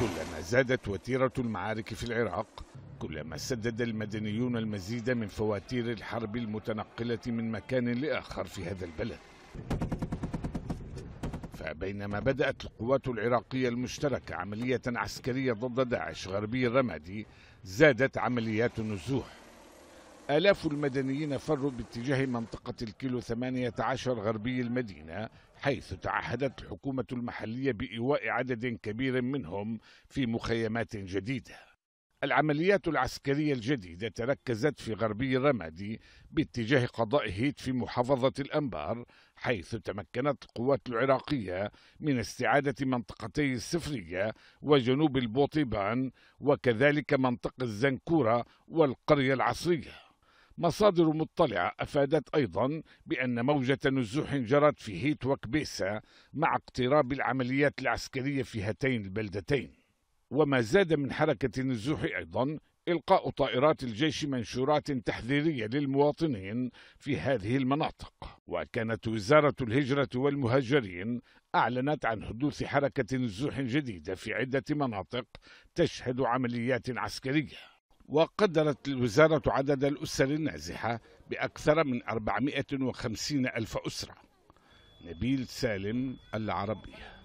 كلما زادت وتيرة المعارك في العراق كلما سدد المدنيون المزيد من فواتير الحرب المتنقلة من مكان لآخر في هذا البلد فبينما بدأت القوات العراقية المشتركة عملية عسكرية ضد داعش غربي الرمادي زادت عمليات النزوح آلاف المدنيين فروا باتجاه منطقة الكيلو 18 غربي المدينة حيث تعهدت الحكومة المحلية بإيواء عدد كبير منهم في مخيمات جديدة العمليات العسكرية الجديدة تركزت في غربي الرمادي باتجاه قضاء هيت في محافظة الأنبار حيث تمكنت القوات العراقية من استعادة منطقتي السفرية وجنوب البوطيبان وكذلك منطقة الزنكورة والقرية العصرية مصادر مطلعة أفادت أيضا بأن موجة نزوح جرت في هيت وكبيسة مع اقتراب العمليات العسكرية في هاتين البلدتين وما زاد من حركة النزوح أيضا إلقاء طائرات الجيش منشورات تحذيرية للمواطنين في هذه المناطق وكانت وزارة الهجرة والمهاجرين أعلنت عن حدوث حركة نزوح جديدة في عدة مناطق تشهد عمليات عسكرية وقدرت الوزارة عدد الأسر النازحة بأكثر من 450 ألف أسرة نبيل سالم العربيه